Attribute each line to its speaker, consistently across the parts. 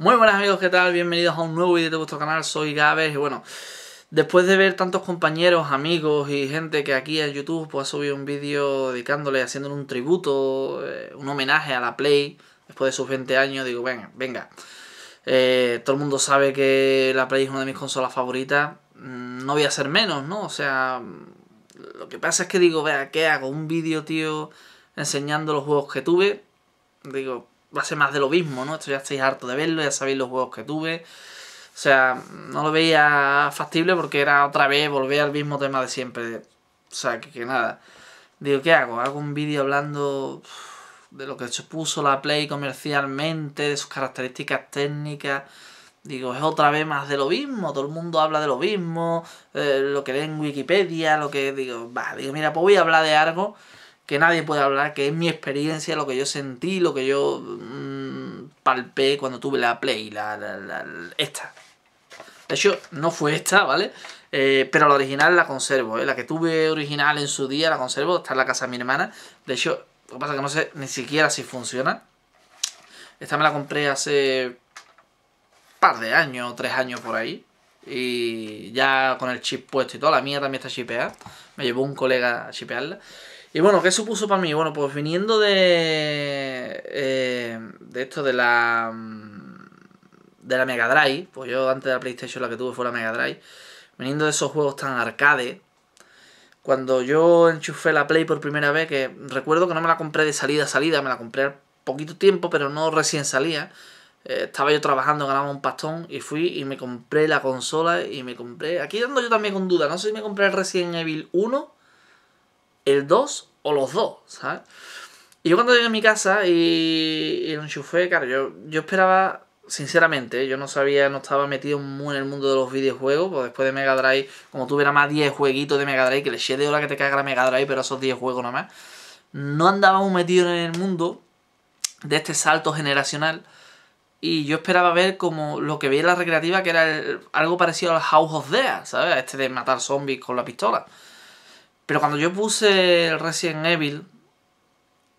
Speaker 1: Muy buenas amigos, ¿qué tal? Bienvenidos a un nuevo vídeo de vuestro canal, soy Gaves y bueno, después de ver tantos compañeros, amigos y gente que aquí en YouTube pues ha subido un vídeo dedicándole, haciéndole un tributo, eh, un homenaje a la Play, después de sus 20 años, digo, venga, venga. Eh, todo el mundo sabe que la Play es una de mis consolas favoritas, mm, no voy a ser menos, ¿no? O sea, lo que pasa es que digo, vea, ¿qué hago? Un vídeo, tío, enseñando los juegos que tuve, digo, va a ser más de lo mismo, ¿no? Esto ya estáis harto de verlo, ya sabéis los juegos que tuve. O sea, no lo veía factible porque era otra vez volver al mismo tema de siempre. O sea, que, nada. Digo, ¿qué hago? Hago un vídeo hablando de lo que supuso la Play comercialmente, de sus características técnicas. Digo, es otra vez más de lo mismo, todo el mundo habla de lo mismo, eh, lo que ve en Wikipedia, lo que digo, va, digo, mira, pues voy a hablar de algo que nadie puede hablar, que es mi experiencia, lo que yo sentí, lo que yo mm, palpé cuando tuve la Play, la, esta. De hecho, no fue esta, ¿vale? Eh, pero la original la conservo, ¿eh? la que tuve original en su día la conservo, está en la casa de mi hermana. De hecho, lo que pasa es que no sé ni siquiera si funciona. Esta me la compré hace par de años, tres años por ahí. Y ya con el chip puesto y todo, la mía también está chipeada. Me llevó un colega a chipearla. Y bueno, ¿qué supuso para mí? Bueno, pues viniendo de. Eh, de esto de la. Mm, de la Mega Drive, pues yo antes de la PlayStation la que tuve fue la Mega Drive. Viniendo de esos juegos tan arcade, cuando yo enchufé la Play por primera vez, que recuerdo que no me la compré de salida a salida, me la compré poquito tiempo, pero no recién salía. Eh, estaba yo trabajando, ganaba un pastón y fui y me compré la consola y me compré. Aquí ando yo también con duda, no sé si me compré el Resident Evil 1 el 2 o los 2, ¿sabes? Y yo cuando llegué a mi casa y, lo enchufé, claro, yo, yo esperaba, sinceramente, yo no sabía, no estaba metido muy en el mundo de los videojuegos, pues después de Mega Drive, como tuviera más 10 jueguitos de Mega Drive, que le eché de hora que te caiga la Mega Drive, pero esos 10 juegos nada más, no andaba metidos metido en el mundo de este salto generacional. Y yo esperaba ver como lo que veía en la recreativa, que era algo parecido al House of Dead, ¿sabes? Este de matar zombies con la pistola. Pero cuando yo puse Resident Evil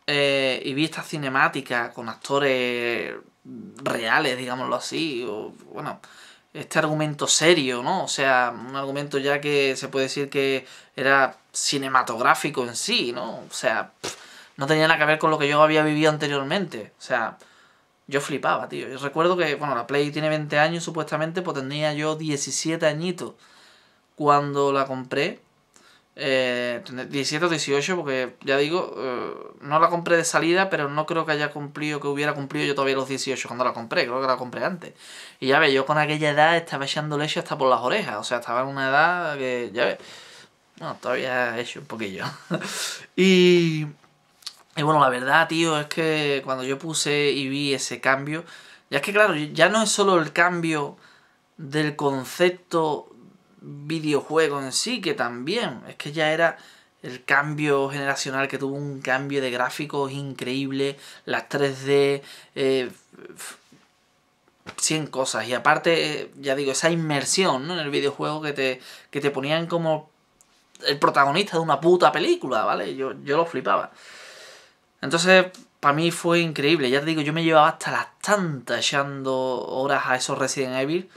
Speaker 1: eh, y vi esta cinemática con actores reales, digámoslo así, o, bueno, este argumento serio, ¿no? O sea, un argumento ya que se puede decir que era cinematográfico en sí, ¿no? O sea, no tenía nada que ver con lo que yo había vivido anteriormente. O sea, yo flipaba, tío. Yo recuerdo que, bueno, la Play tiene 20 años supuestamente, pues tenía yo 17 añitos cuando la compré. Eh, 17 o 18, porque ya digo, eh, no la compré de salida, pero no creo que haya cumplido, que hubiera cumplido yo todavía los 18 cuando la compré, creo que la compré antes. Y ya ve, yo con aquella edad estaba echando leche hasta por las orejas, o sea, estaba en una edad que, ya ve, no, todavía he hecho un poquillo. y, y bueno, la verdad, tío, es que cuando yo puse y vi ese cambio, ya es que claro, ya no es solo el cambio del concepto videojuego en sí, que también, es que ya era el cambio generacional que tuvo un cambio de gráficos increíble, las 3D, eh, cien 100 cosas. Y aparte, eh, ya digo, esa inmersión ¿no? en el videojuego que te, que te ponían como el protagonista de una puta película, ¿vale? Yo, yo lo flipaba. Entonces, para mí fue increíble. Ya te digo, yo me llevaba hasta las tantas echando horas a esos Resident Evil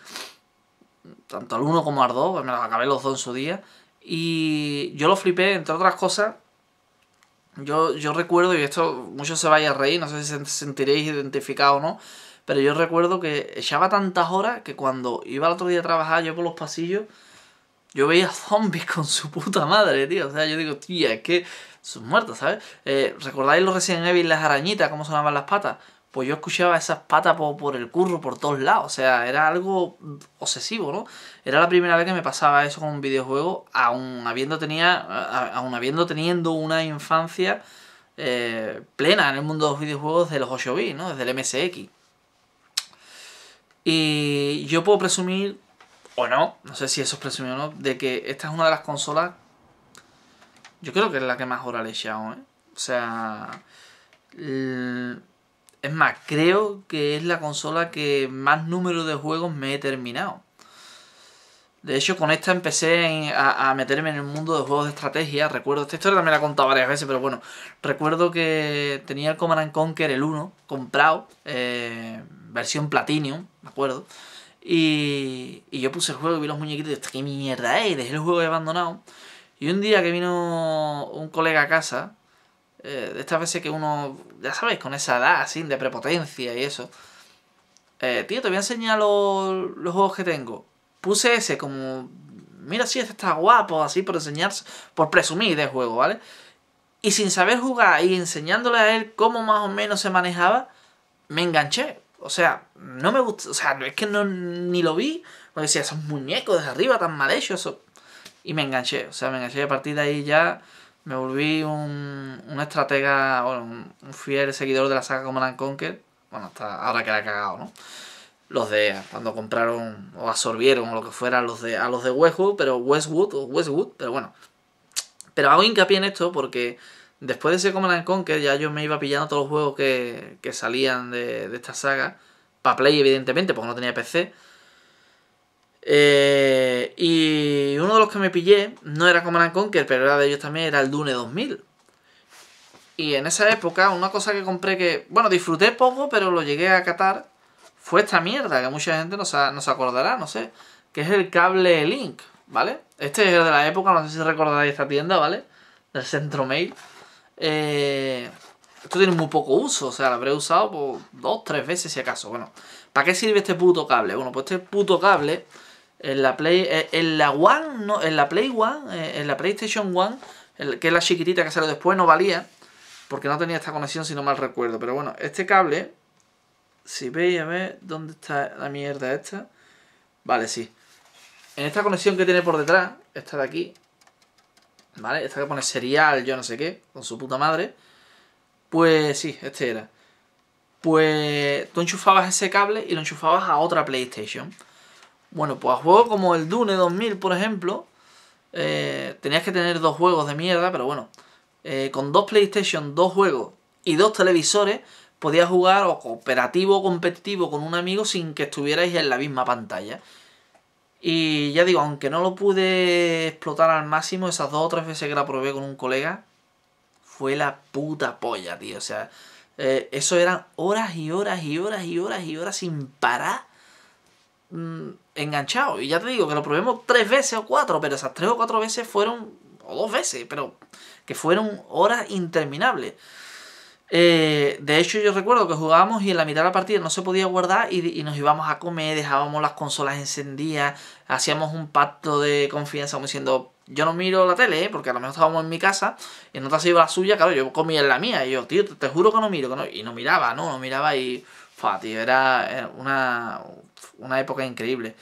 Speaker 1: tanto al 1 como al 2, pues me acabé los dos en su día. Y yo lo flipé, entre otras cosas. Yo, yo recuerdo, y esto muchos se vais a reír, no sé si se sentiréis identificados o no, pero yo recuerdo que echaba tantas horas que cuando iba el otro día a trabajar yo por los pasillos, yo veía zombies con su puta madre, tío. O sea, yo digo, tía, es que son muertos, ¿sabes? Eh, ¿Recordáis los Resident Evil, las arañitas, cómo sonaban las patas? pues yo escuchaba esas patas por, el curro, por todos lados. O sea, era algo obsesivo, ¿no? Era la primera vez que me pasaba eso con un videojuego, aún habiendo, tenía, aún habiendo teniendo una infancia eh, plena en el mundo de los videojuegos de los 8 bits, ¿no? Desde el MSX. Y yo puedo presumir, o no, no sé si eso es presumir o no, de que esta es una de las consolas. Yo creo que es la que más hora le ¿eh? O sea. Es más, creo que es la consola que más número de juegos me he terminado. De hecho, con esta empecé a, meterme en el mundo de juegos de estrategia. Recuerdo, esta historia también la he contado varias veces, pero bueno. Recuerdo que tenía el Command Conquer, el 1, comprado, eh, versión Platinum, ¿de acuerdo? Y, y, yo puse el juego y vi los muñequitos y dije, este, ¿qué mierda es? Dejé el juego abandonado. Y un día que vino un colega a casa, eh, estas veces que uno, ya sabéis, con esa edad así de prepotencia y eso. Eh, tío, te voy a enseñar los, juegos que tengo. Puse ese como, mira si sí, este está guapo, así por enseñarse, por presumir de juego, ¿vale? Y sin saber jugar y enseñándole a él cómo más o menos se manejaba, me enganché. O sea, no me gusta, o sea, es que no, ni lo vi, porque decía, esos muñecos de arriba tan mal hechos, eso. Y me enganché, o sea, me enganché a partir de ahí ya me volví un, un estratega, bueno, un, fiel seguidor de la saga Command Conquer. Bueno, hasta ahora que la he cagado, ¿no? Los de cuando compraron o absorbieron o lo que fuera los de, a los de Westwood, pero Westwood o Westwood, pero bueno. Pero hago hincapié en esto porque después de ese Command Conquer ya yo me iba pillando todos los juegos que, que salían de, de esta saga. Para Play, evidentemente, porque no tenía PC eh, y uno de los que me pillé no era Command Conquer, pero era de ellos también, era el Dune 2000. Y en esa época, una cosa que compré que, bueno, disfruté poco, pero lo llegué a catar, fue esta mierda que mucha gente no se, no acordará, no sé, que es el cable Link, ¿vale? Este es el de la época, no sé si recordáis esta tienda, ¿vale? Del Centro Mail. Eh, esto tiene muy poco uso, o sea, lo habré usado por pues, dos, tres veces si acaso. Bueno, ¿para qué sirve este puto cable? Bueno, pues este puto cable en la Play, eh, en la One, no, en la Play One, eh, en la PlayStation One, que es la chiquitita que salió después, no valía. Porque no tenía esta conexión, si no mal recuerdo. Pero bueno, este cable, si veis a ver, ¿dónde está la mierda esta? Vale, sí. En esta conexión que tiene por detrás, esta de aquí, ¿vale? Esta que pone serial, yo no sé qué, con su puta madre. Pues sí, este era. Pues tú enchufabas ese cable y lo enchufabas a otra PlayStation. Bueno, pues a juegos como el Dune 2000, por ejemplo, eh, tenías que tener dos juegos de mierda, pero bueno, eh, con dos PlayStation, dos juegos y dos televisores, podías jugar o cooperativo o competitivo con un amigo sin que estuvierais en la misma pantalla. Y ya digo, aunque no lo pude explotar al máximo, esas dos o tres veces que la probé con un colega, fue la puta polla, tío. O sea, eh, eso eran horas y horas y horas y horas y horas sin parar Mm, enganchado. Y ya te digo que lo probemos tres veces o cuatro, pero esas tres o cuatro veces fueron, o dos veces, pero que fueron horas interminables. Eh, de hecho, yo recuerdo que jugábamos y en la mitad de la partida no se podía guardar y, nos íbamos a comer, dejábamos las consolas encendidas, hacíamos un pacto de confianza como diciendo, yo no miro la tele, ¿eh? porque a lo mejor estábamos en mi casa y no te ha iba la suya, claro, yo comía en la mía y yo, tío, te, juro que no miro, y no miraba, no, no miraba y era eh, una, época increíble.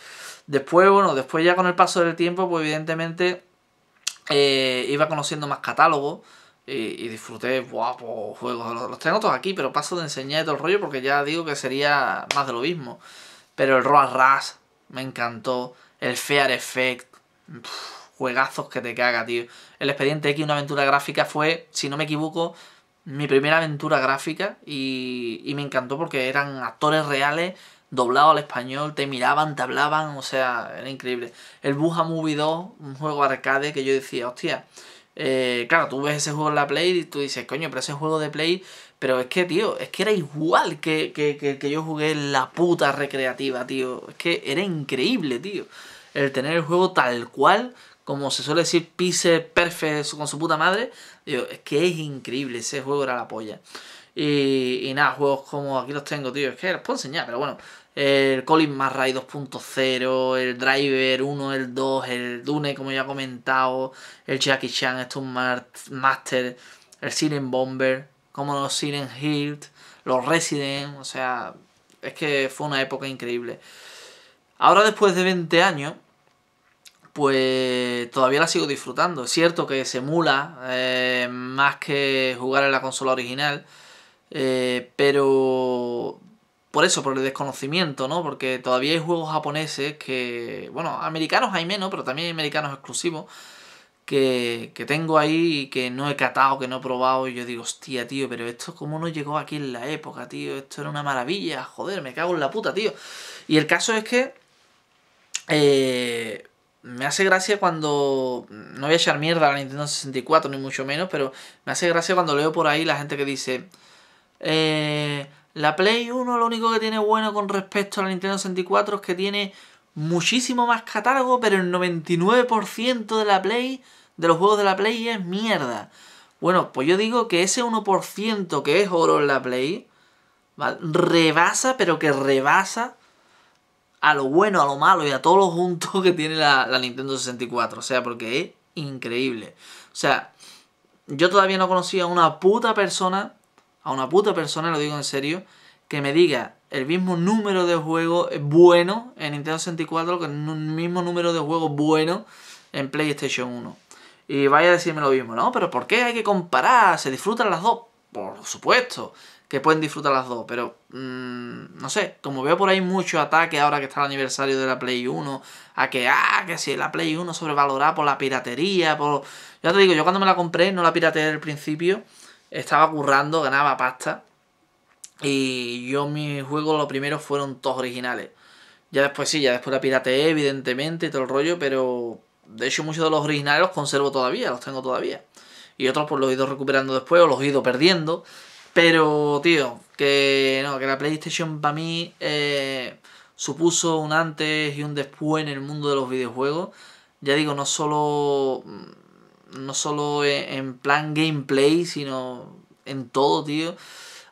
Speaker 1: Después, bueno, después ya con el paso del tiempo, pues evidentemente eh, iba conociendo más catálogos y, disfruté, guapo, pues, juegos. Los, tengo todos aquí, pero paso de enseñar todo el rollo porque ya digo que sería más de lo mismo. Pero el Roar Rush me encantó, el Fear Effect, juegazos que te caga, tío. El Expediente X, una aventura gráfica, fue, si no me equivoco, mi primera aventura gráfica y, me encantó porque eran actores reales doblados al español, te miraban, te hablaban, o sea, era increíble. El Buja Movie 2, un juego arcade que yo decía, hostia, eh, claro, tú ves ese juego en la Play y tú dices, coño, pero ese juego de Play, pero es que, tío, es que era igual que, que, que yo jugué en la puta recreativa, tío, es que era increíble, tío, el tener el juego tal cual como se suele decir, pise perfecto con su puta madre. Digo, es que es increíble, ese juego era la polla. Y, nada, juegos como aquí los tengo, tío, es que los puedo enseñar, pero bueno. El Colin Marray 2.0, el Driver 1, el 2, el Dune, como ya he comentado, el Jackie Chan, Stone Master, el Siren Bomber, como los Siren Hilt, los Resident, o sea, es que fue una época increíble. Ahora, después de 20 años, pues todavía la sigo disfrutando. Es cierto que se emula eh, más que jugar en la consola original, eh, pero por eso, por el desconocimiento, ¿no? Porque todavía hay juegos japoneses que, bueno, americanos hay menos, pero también hay americanos exclusivos que, que tengo ahí y que no he catado, que no he probado. Y yo digo, hostia, tío, pero esto cómo no llegó aquí en la época, tío. Esto era una maravilla, joder, me cago en la puta, tío. Y el caso es que... Eh, me hace gracia cuando. No voy a echar mierda a la Nintendo 64, ni mucho menos, pero me hace gracia cuando leo por ahí la gente que dice. Eh, la Play 1 lo único que tiene bueno con respecto a la Nintendo 64 es que tiene muchísimo más catálogo, pero el 99% de la Play, de los juegos de la Play es mierda. Bueno, pues yo digo que ese 1% que es oro en la Play, rebasa, pero que rebasa a lo bueno, a lo malo y a todo lo junto que tiene la, Nintendo 64. O sea, porque es increíble. O sea, yo todavía no conocía a una puta persona, a una puta persona, lo digo en serio, que me diga el mismo número de juegos bueno en Nintendo 64 que el mismo número de juegos bueno en PlayStation 1. Y vaya a decirme lo mismo, ¿no? Pero ¿por qué hay que comparar? ¿Se disfrutan las dos? Por supuesto que pueden disfrutar las dos, pero mm, no sé, como veo por ahí mucho ataque ahora que está el aniversario de la Play 1, a que, ah, que si la Play 1 sobrevalorada por la piratería, por... Ya te digo, yo cuando me la compré, no la pirateé al principio, estaba currando, ganaba pasta, y yo mis juegos los primeros fueron todos originales. Ya después sí, ya después la pirateé, evidentemente, todo el rollo, pero de hecho muchos de los originales los conservo todavía, los tengo todavía. Y otros pues los he ido recuperando después o los he ido perdiendo. Pero, tío, que no, que la PlayStation para mí eh, supuso un antes y un después en el mundo de los videojuegos. Ya digo, no solo, mm, no solo e, en plan gameplay, sino en todo, tío.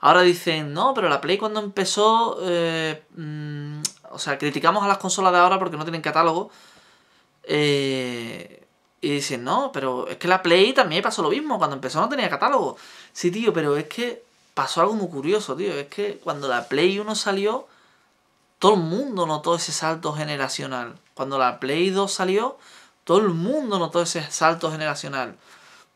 Speaker 1: Ahora dicen, no, pero la Play cuando empezó, eh, mm, o sea, criticamos a las consolas de ahora porque no tienen catálogo. Eh, y dicen, no, pero es que la Play también pasó lo mismo. Cuando empezó no tenía catálogo. Sí, tío, pero es que pasó algo muy curioso, tío. Es que cuando la Play 1 salió, todo el mundo notó ese salto generacional. Cuando la Play 2 salió, todo el mundo notó ese salto generacional.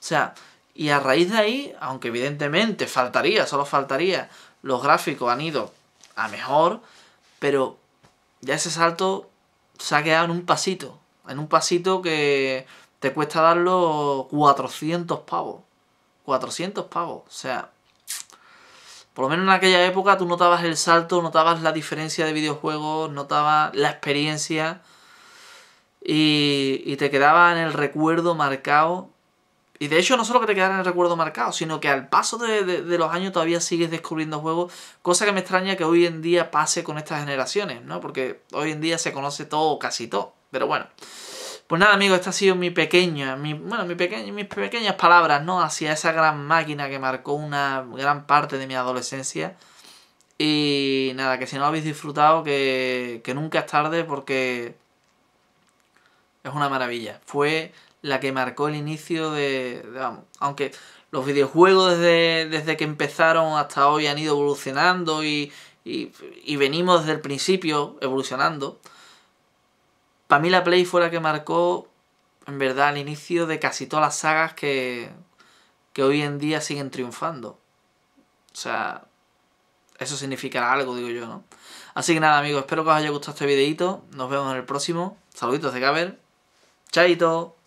Speaker 1: O sea, y a raíz de ahí, aunque evidentemente faltaría, solo faltaría, los gráficos han ido a mejor, pero ya ese salto se ha quedado en un pasito. En un pasito que te cuesta darlo 400 pavos. 400 pavos. O sea, por lo menos en aquella época tú notabas el salto, notabas la diferencia de videojuegos, notabas la experiencia y, te quedaba en el recuerdo marcado. Y de hecho no solo que te quedara en el recuerdo marcado, sino que al paso de, los años todavía sigues descubriendo juegos, cosa que me extraña que hoy en día pase con estas generaciones, ¿no? Porque hoy en día se conoce todo, casi todo, pero bueno. Pues nada, amigos, esta ha sido mi pequeña, mis pequeñas palabras, ¿no? Hacia esa gran máquina que marcó una gran parte de mi adolescencia. Y nada, que si no lo habéis disfrutado, que, nunca es tarde porque es una maravilla. Fue la que marcó el inicio de, aunque los videojuegos desde, que empezaron hasta hoy han ido evolucionando y, y venimos desde el principio evolucionando. Para mí la Play fue la que marcó, en verdad, el inicio de casi todas las sagas que, hoy en día siguen triunfando. O sea, eso significará algo, digo yo, ¿no? Así que nada, amigos, espero que os haya gustado este videito. Nos vemos en el próximo. Saluditos de Gaber. Chaito.